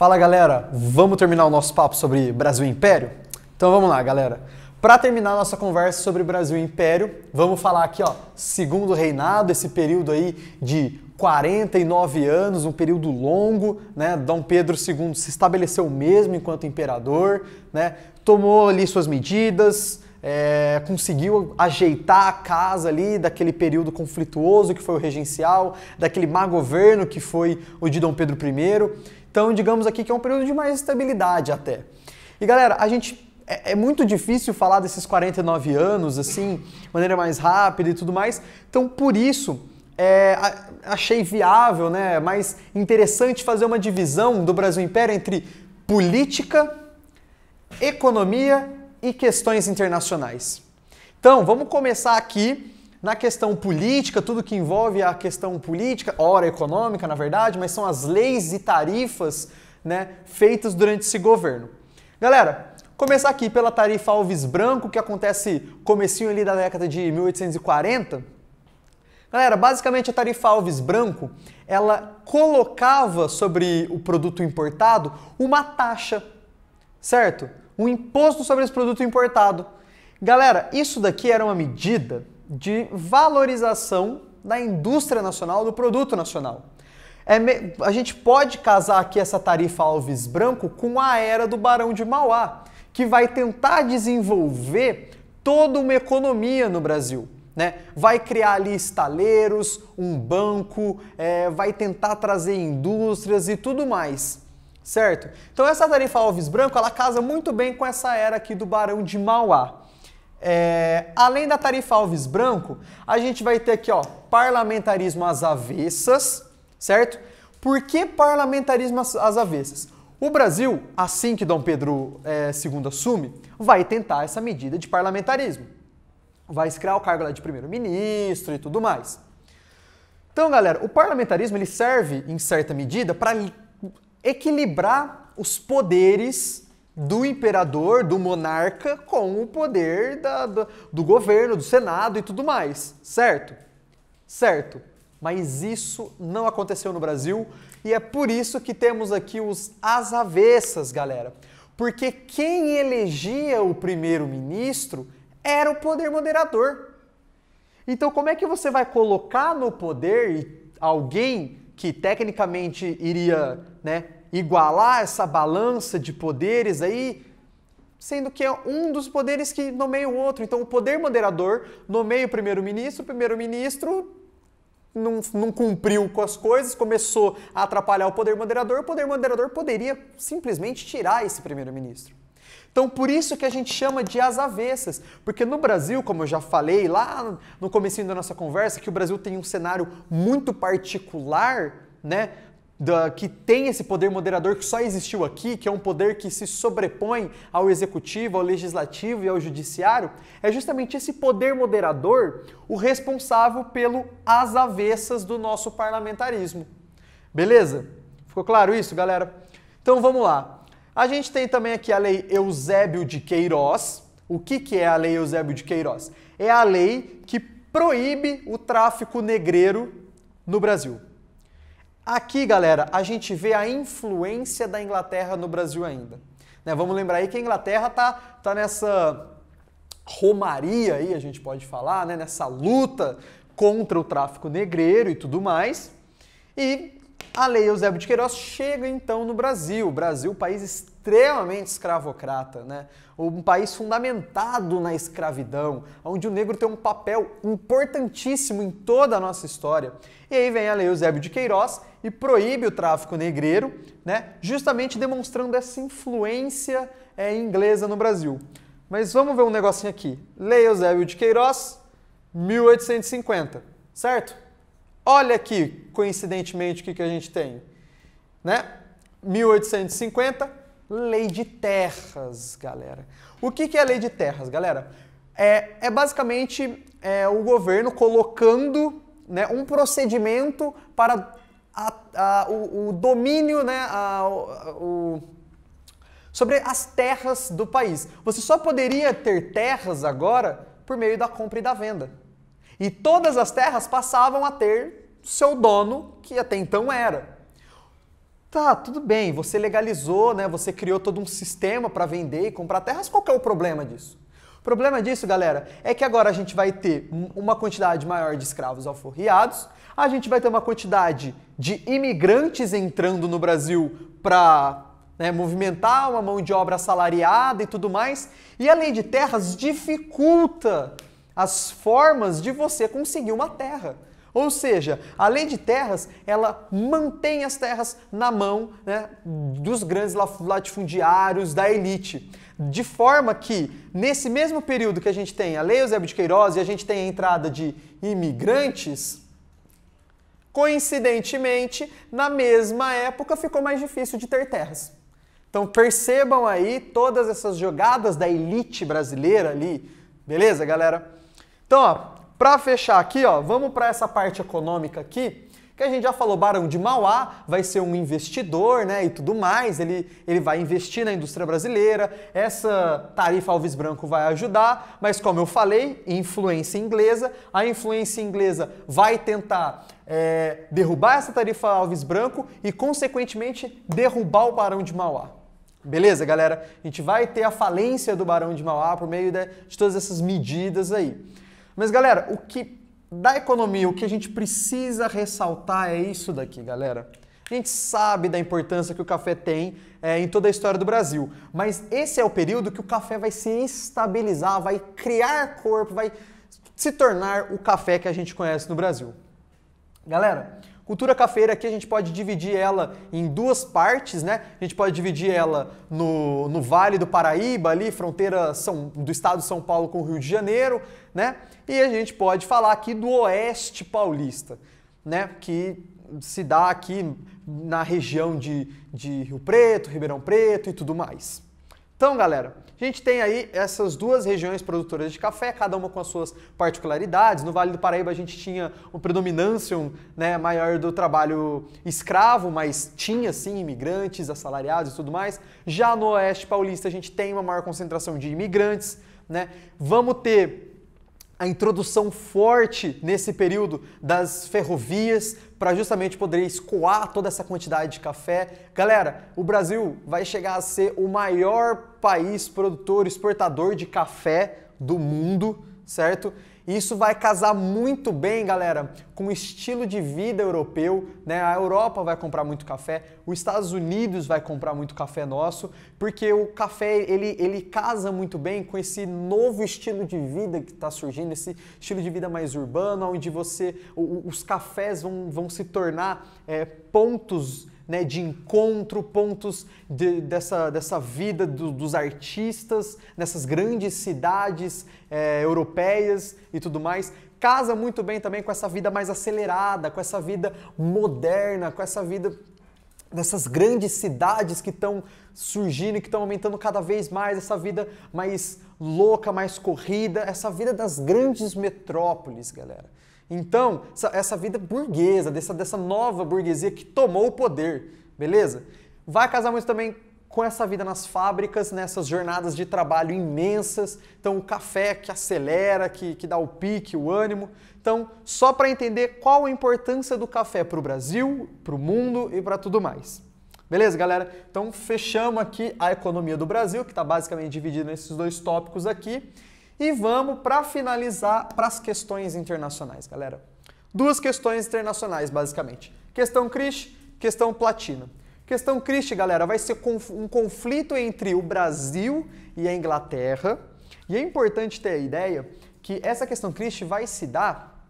Fala galera, vamos terminar o nosso papo sobre Brasil e Império? Então vamos lá, galera. Para terminar nossa conversa sobre Brasil e Império, vamos falar aqui, ó, segundo reinado, esse período aí de 49 anos, um período longo, né? Dom Pedro II se estabeleceu mesmo enquanto imperador, né? Tomou ali suas medidas, é, conseguiu ajeitar a casa ali daquele período conflituoso que foi o regencial, daquele má governo que foi o de Dom Pedro I. Então, digamos aqui que é um período de mais estabilidade até. E galera, a gente é, é muito difícil falar desses 49 anos assim, de maneira mais rápida e tudo mais. Então, por isso, é, achei viável, né, mais interessante fazer uma divisão do Brasil Império entre política, economia e questões internacionais. Então, vamos começar aqui na questão política, tudo que envolve a questão política, hora econômica, na verdade, mas são as leis e tarifas né, feitas durante esse governo. Galera, começar aqui pela tarifa Alves Branco, que acontece comecinho ali da década de 1840. Galera, basicamente a tarifa Alves Branco, ela colocava sobre o produto importado uma taxa, certo? Um imposto sobre esse produto importado. Galera, isso daqui era uma medida de valorização da indústria nacional, do produto nacional. É me... A gente pode casar aqui essa tarifa Alves Branco com a era do Barão de Mauá, que vai tentar desenvolver toda uma economia no Brasil. Né? Vai criar ali estaleiros, um banco, é... vai tentar trazer indústrias e tudo mais, certo? Então essa tarifa Alves Branco ela casa muito bem com essa era aqui do Barão de Mauá. É, além da tarifa Alves Branco, a gente vai ter aqui, ó, parlamentarismo às avessas, certo? Por que parlamentarismo às avessas? O Brasil, assim que Dom Pedro é, II assume, vai tentar essa medida de parlamentarismo. Vai criar o cargo lá de primeiro-ministro e tudo mais. Então, galera, o parlamentarismo ele serve, em certa medida, para equilibrar os poderes do imperador, do monarca, com o poder da, do, do governo, do senado e tudo mais, certo? Certo. Mas isso não aconteceu no Brasil e é por isso que temos aqui os as avessas, galera. Porque quem elegia o primeiro-ministro era o poder moderador. Então, como é que você vai colocar no poder alguém que tecnicamente iria né, igualar essa balança de poderes aí, sendo que é um dos poderes que nomeia o outro. Então, o poder moderador nomeia o primeiro-ministro, o primeiro-ministro não, não, cumpriu com as coisas, começou a atrapalhar o poder moderador, o poder moderador poderia simplesmente tirar esse primeiro-ministro. Então, por isso que a gente chama de as avessas, porque no Brasil, como eu já falei lá no começo da nossa conversa, que o Brasil tem um cenário muito particular, né? da, que tem esse poder moderador que só existiu aqui, que é um poder que se sobrepõe ao executivo, ao legislativo e ao judiciário, é justamente esse poder moderador o responsável pelo as avessas do nosso parlamentarismo. Beleza? Ficou claro isso, galera? Então vamos lá. A gente tem também aqui a lei Eusébio de Queiroz. O que, que é a lei Eusébio de Queiroz? É a lei que proíbe o tráfico negreiro no Brasil. Aqui, galera, a gente vê a influência da Inglaterra no Brasil ainda. Né? Vamos lembrar aí que a Inglaterra tá, tá nessa romaria aí, a gente pode falar, né? nessa luta contra o tráfico negreiro e tudo mais. E a Lei Eusébio de Queiroz chega então no Brasil. O Brasil, país extremamente escravocrata, né? um país fundamentado na escravidão, onde o negro tem um papel importantíssimo em toda a nossa história. E aí vem a Lei Eusébio de Queiroz e proíbe o tráfico negreiro, né? justamente demonstrando essa influência é, inglesa no Brasil. Mas vamos ver um negocinho aqui. Lei Eusébio de Queiroz, 1850, certo? Olha aqui, coincidentemente, o que, que a gente tem. Né? 1850, lei de terras, galera. O que, que é a lei de terras, galera? É, é basicamente é, o governo colocando né, um procedimento para a, a, o, o, domínio, né, a, o, sobre as terras do país. Você só poderia ter terras agora por meio da compra e da venda. E todas as terras passavam a ter seu dono, que até então era. Tá, tudo bem, você legalizou, né? Você criou todo um sistema para vender e comprar terras. Qual que é o problema disso? O problema disso, galera, é que agora a gente vai ter uma quantidade maior de escravos alforriados, a gente vai ter uma quantidade de imigrantes entrando no Brasil para né, movimentar uma mão de obra assalariada e tudo mais, e além de terras, dificulta as formas de você conseguir uma terra. Ou seja, a lei de terras, ela mantém as terras na mão né, dos grandes latifundiários, da elite. De forma que, nesse mesmo período que a gente tem a Lei Eusébio de Queiroz e a gente tem a entrada de imigrantes, coincidentemente, na mesma época ficou mais difícil de ter terras. Então percebam aí todas essas jogadas da elite brasileira ali, beleza, galera? Então, ó, para fechar aqui, ó, vamos para essa parte econômica aqui, que a gente já falou, Barão de Mauá vai ser um investidor, né, e tudo mais, ele, ele vai investir na indústria brasileira, essa tarifa Alves Branco vai ajudar, mas como eu falei, influência inglesa, a influência inglesa vai tentar é, derrubar essa tarifa Alves Branco e, consequentemente, derrubar o Barão de Mauá. Beleza, galera? A gente vai ter a falência do Barão de Mauá por meio de, de todas essas medidas aí. Mas galera, o que da economia, o que a gente precisa ressaltar é isso daqui, galera. A gente sabe da importância que o café tem é, em toda a história do Brasil, mas esse é o período que o café vai se estabilizar, vai criar corpo, vai se tornar o café que a gente conhece no Brasil. Galera, Cultura cafeira aqui a gente pode dividir ela em duas partes, né? A gente pode dividir ela no, no Vale do Paraíba, ali, fronteira São, do estado de São Paulo com o Rio de Janeiro, né? E a gente pode falar aqui do Oeste Paulista, né? Que se dá aqui na região de, de Rio Preto, Ribeirão Preto e tudo mais. Então, galera, a gente tem aí essas duas regiões produtoras de café, cada uma com as suas particularidades. No Vale do Paraíba a gente tinha um predominância né, maior do trabalho escravo, mas tinha sim imigrantes, assalariados e tudo mais. Já no Oeste Paulista a gente tem uma maior concentração de imigrantes, né? Vamos ter a introdução forte nesse período das ferrovias para justamente poder escoar toda essa quantidade de café. Galera, o Brasil vai chegar a ser o maior país produtor, exportador de café do mundo, certo? E isso vai casar muito bem, galera, com o estilo de vida europeu, né? A Europa vai comprar muito café, os Estados Unidos vai comprar muito café nosso, porque o café ele, ele casa muito bem com esse novo estilo de vida que está surgindo, esse estilo de vida mais urbano, onde você, os cafés vão, vão se tornar é, pontos né, de encontro, pontos de, dessa, dessa vida do, dos artistas nessas grandes cidades é, europeias e tudo mais. Casa muito bem também com essa vida mais acelerada, com essa vida moderna, com essa vida dessas grandes cidades que estão surgindo e que estão aumentando cada vez mais, essa vida mais louca, mais corrida, essa vida das grandes metrópoles, galera. Então, essa, essa vida burguesa, dessa, dessa nova burguesia que tomou o poder, beleza? Vai casar muito também com essa vida nas fábricas, nessas jornadas de trabalho imensas. Então, o café que acelera, que, que dá o pique, o ânimo. Então, só para entender qual a importância do café para o Brasil, para o mundo e para tudo mais. Beleza, galera? Então, fechamos aqui a economia do Brasil, que está basicamente dividida nesses dois tópicos aqui. E vamos para finalizar para as questões internacionais, galera. Duas questões internacionais, basicamente. Questão Crish, questão Platina. Questão Crish, galera, vai ser um conflito entre o Brasil e a Inglaterra. E é importante ter a ideia que essa questão Crish vai se dar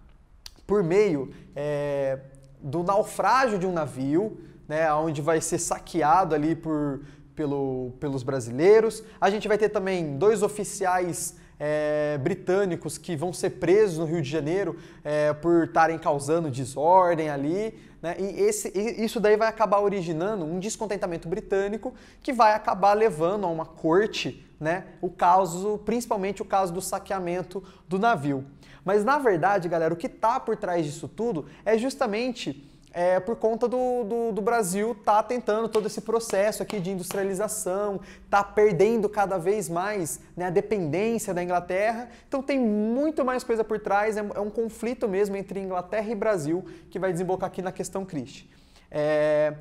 por meio é, do naufrágio de um navio, né, onde vai ser saqueado ali por, pelo, pelos brasileiros. A gente vai ter também dois oficiais é, britânicos que vão ser presos no Rio de Janeiro é, por estarem causando desordem ali. Né? E, esse, isso daí vai acabar originando um descontentamento britânico que vai acabar levando a uma corte né, o caso, principalmente o caso do saqueamento do navio. Mas na verdade, galera, o que está por trás disso tudo é justamente é, por conta do, do, do Brasil tá tentando todo esse processo aqui de industrialização, tá perdendo cada vez mais né, a dependência da Inglaterra. Então tem muito mais coisa por trás, é, é um conflito mesmo entre Inglaterra e Brasil que vai desembocar aqui na questão Christie. É,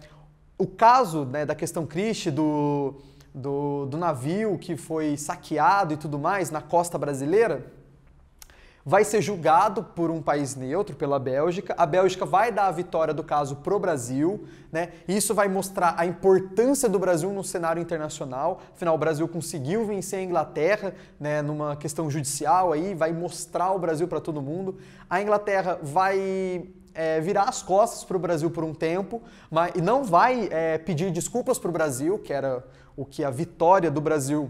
o caso né, da questão Christie, do, do, do navio que foi saqueado e tudo mais na costa brasileira, vai ser julgado por um país neutro, pela Bélgica. A Bélgica vai dar a vitória do caso pro Brasil, né? Isso vai mostrar a importância do Brasil no cenário internacional. Afinal, o Brasil conseguiu vencer a Inglaterra, né, numa questão judicial aí, vai mostrar o Brasil para todo mundo. A Inglaterra vai é, virar as costas para o Brasil por um tempo, mas e não vai é, pedir desculpas para o Brasil, que era o que a vitória do Brasil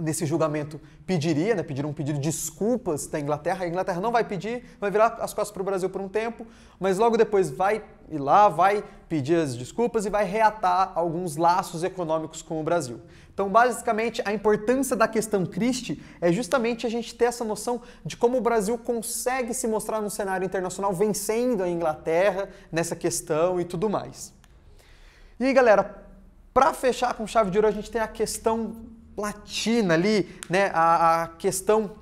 nesse julgamento pediria, né, pedir um pedido de desculpas da Inglaterra. A Inglaterra não vai pedir, vai virar as costas para o Brasil por um tempo, mas logo depois vai ir lá, vai pedir as desculpas e vai reatar alguns laços econômicos com o Brasil. Então, basicamente, a importância da questão Christie é justamente a gente ter essa noção de como o Brasil consegue se mostrar no cenário internacional vencendo a Inglaterra nessa questão e tudo mais. E aí, galera, para fechar com chave de ouro, a gente tem a questão Latina ali, né? A, a questão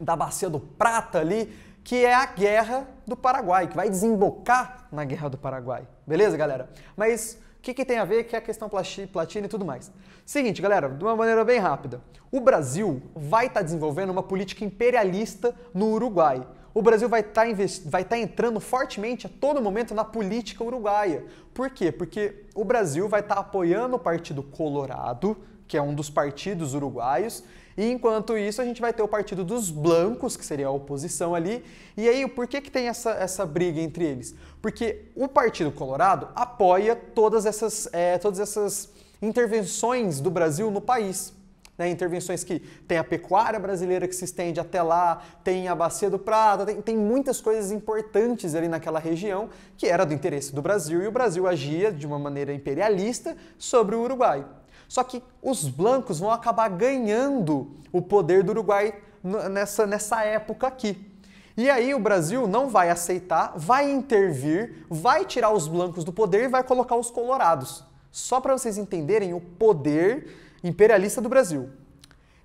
da bacia do Prata ali, que é a guerra do Paraguai, que vai desembocar na guerra do Paraguai. Beleza, galera? Mas o que, que tem a ver que é a questão platina e tudo mais? Seguinte, galera, de uma maneira bem rápida. O Brasil vai estar tá desenvolvendo uma política imperialista no Uruguai. O Brasil vai tá estar tá entrando fortemente a todo momento na política uruguaia. Por quê? Porque o Brasil vai estar tá apoiando o Partido Colorado, que é um dos partidos uruguaios. E enquanto isso, a gente vai ter o partido dos blancos, que seria a oposição ali. E aí, por que, que tem essa, essa briga entre eles? Porque o Partido Colorado apoia todas essas, é, todas essas intervenções do Brasil no país. Né, intervenções que tem a pecuária brasileira que se estende até lá, tem a Bacia do Prata, tem, tem, muitas coisas importantes ali naquela região que era do interesse do Brasil e o Brasil agia de uma maneira imperialista sobre o Uruguai. Só que os blancos vão acabar ganhando o poder do Uruguai nessa, nessa época aqui. E aí o Brasil não vai aceitar, vai intervir, vai tirar os blancos do poder e vai colocar os colorados. Só para vocês entenderem o poder imperialista do Brasil.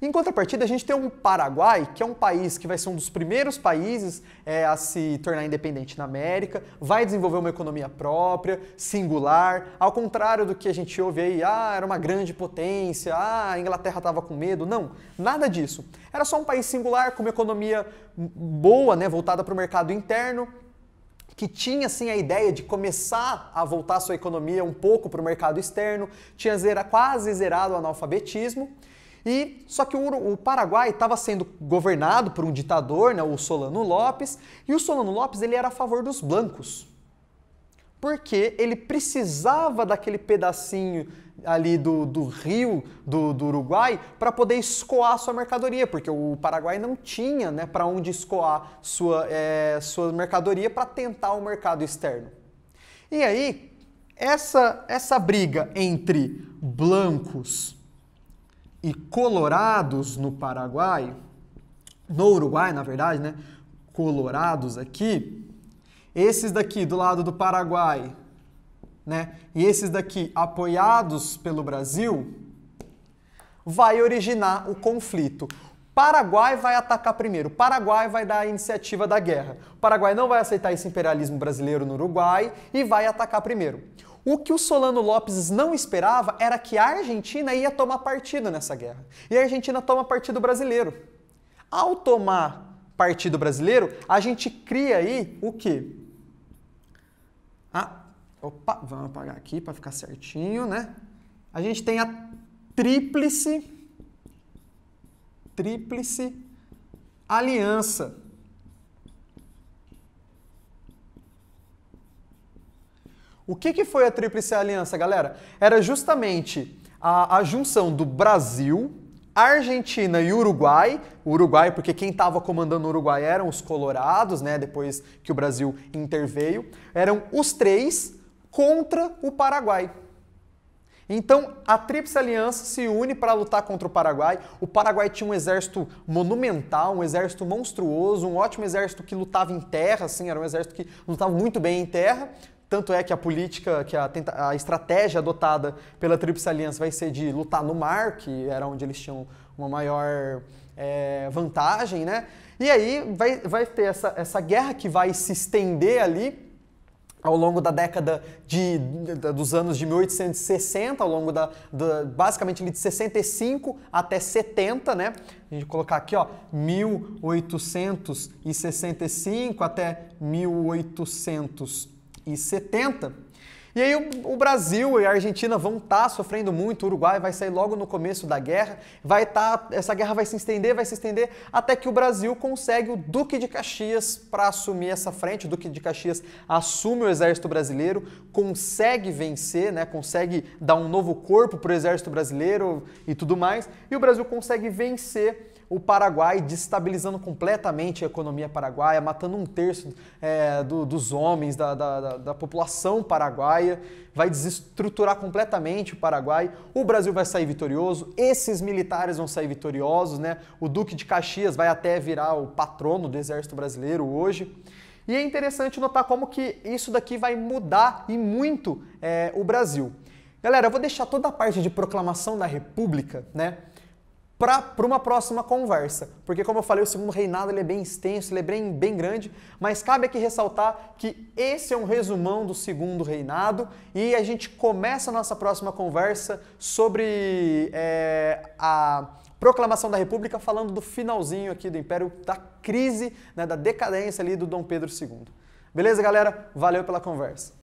Em contrapartida, a gente tem um Paraguai, que é um país que vai ser um dos primeiros países é, a se tornar independente na América, vai desenvolver uma economia própria, singular, ao contrário do que a gente ouve aí, ah, era uma grande potência, ah, a Inglaterra estava com medo. Não, nada disso. Era só um país singular, com uma economia boa, né, voltada para o mercado interno, que tinha assim a ideia de começar a voltar sua economia um pouco para o mercado externo, tinha zera, quase zerado o analfabetismo e só que o, o Paraguai estava sendo governado por um ditador, né, o Solano Lopes, e o Solano Lopes ele era a favor dos blancos. Porque ele precisava daquele pedacinho ali do, do rio do, do Uruguai para poder escoar sua mercadoria, porque o Paraguai não tinha né, para onde escoar sua, é, sua mercadoria para tentar o mercado externo. E aí, essa, essa briga entre blancos e colorados no Paraguai, no Uruguai, na verdade, né? Colorados aqui, esses daqui do lado do Paraguai, né? E esses daqui apoiados pelo Brasil, vai originar o conflito. Paraguai vai atacar primeiro. Paraguai vai dar a iniciativa da guerra. O Paraguai não vai aceitar esse imperialismo brasileiro no Uruguai e vai atacar primeiro. O que o Solano Lopes não esperava era que a Argentina ia tomar partido nessa guerra. E a Argentina toma partido brasileiro. Ao tomar partido brasileiro, a gente cria aí o quê? Ah, opa, vamos apagar aqui para ficar certinho, né? A gente tem a tríplice tríplice aliança O que, que foi a Tríplice Aliança, galera? Era justamente a, a junção do Brasil, Argentina e Uruguai, Uruguai porque quem estava comandando o Uruguai eram os colorados, né, depois que o Brasil interveio, eram os três contra o Paraguai. Então, a Tríplice Aliança se une para lutar contra o Paraguai. O Paraguai tinha um exército monumental, um exército monstruoso, um ótimo exército que lutava em terra, assim, era um exército que lutava muito bem em terra. Tanto é que a política, que a, a estratégia adotada pela Tríplice Aliança vai ser de lutar no mar, que era onde eles tinham uma maior é, vantagem, né? E aí vai, vai ter essa, essa guerra que vai se estender ali ao longo da década de, dos anos de 1860, ao longo da, da basicamente de 65 até 70, né? A gente colocar aqui, ó, 1865 até 1800 e 70. E aí o, Brasil e a Argentina vão estar tá sofrendo muito, o Uruguai vai sair logo no começo da guerra, vai tá, essa guerra vai se estender, vai se estender, até que o Brasil consegue o Duque de Caxias para assumir essa frente. O Duque de Caxias assume o exército brasileiro, consegue vencer, né, consegue dar um novo corpo para o exército brasileiro e tudo mais, e o Brasil consegue vencer o Paraguai destabilizando completamente a economia paraguaia, matando um terço é, do, dos homens, da, da, da população paraguaia, vai desestruturar completamente o Paraguai. O Brasil vai sair vitorioso, esses militares vão sair vitoriosos, né? O Duque de Caxias vai até virar o patrono do Exército Brasileiro hoje. E é interessante notar como que isso daqui vai mudar e muito é, o Brasil. Galera, eu vou deixar toda a parte de proclamação da República, né? para uma próxima conversa. Porque, como eu falei, o segundo reinado ele é bem extenso, ele é bem, bem grande, mas cabe aqui ressaltar que esse é um resumão do segundo reinado e a gente começa a nossa próxima conversa sobre é, a proclamação da República, falando do finalzinho aqui do Império, da crise, né, da decadência ali do Dom Pedro II. Beleza, galera? Valeu pela conversa.